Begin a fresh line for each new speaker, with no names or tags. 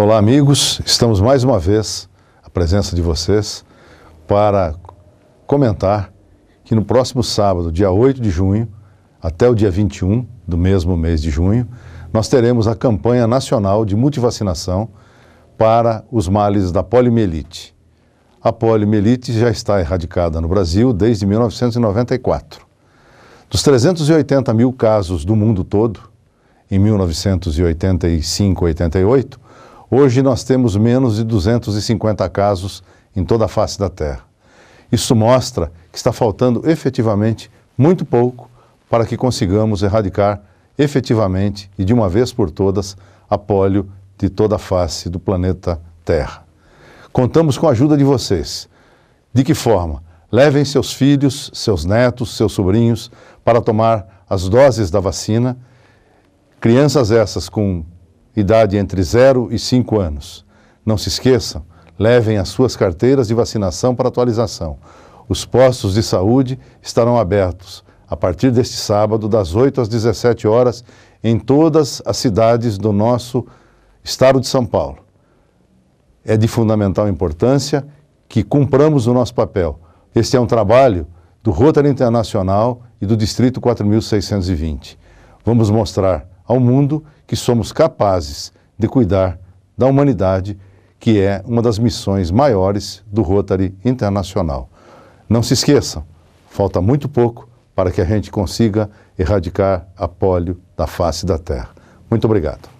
Olá, amigos. Estamos mais uma vez à presença de vocês para comentar que no próximo sábado, dia 8 de junho, até o dia 21 do mesmo mês de junho, nós teremos a campanha nacional de multivacinação para os males da poliomielite. A poliomielite já está erradicada no Brasil desde 1994. Dos 380 mil casos do mundo todo, em 1985-88, Hoje nós temos menos de 250 casos em toda a face da Terra. Isso mostra que está faltando efetivamente muito pouco para que consigamos erradicar efetivamente e de uma vez por todas a polio de toda a face do planeta Terra. Contamos com a ajuda de vocês. De que forma? Levem seus filhos, seus netos, seus sobrinhos para tomar as doses da vacina. Crianças essas com idade entre 0 e 5 anos. Não se esqueçam, levem as suas carteiras de vacinação para atualização. Os postos de saúde estarão abertos a partir deste sábado, das 8 às 17 horas, em todas as cidades do nosso estado de São Paulo. É de fundamental importância que cumpramos o nosso papel. Este é um trabalho do Rotary Internacional e do Distrito 4620. Vamos mostrar ao mundo que somos capazes de cuidar da humanidade, que é uma das missões maiores do Rotary Internacional. Não se esqueçam, falta muito pouco para que a gente consiga erradicar a polio da face da Terra. Muito obrigado.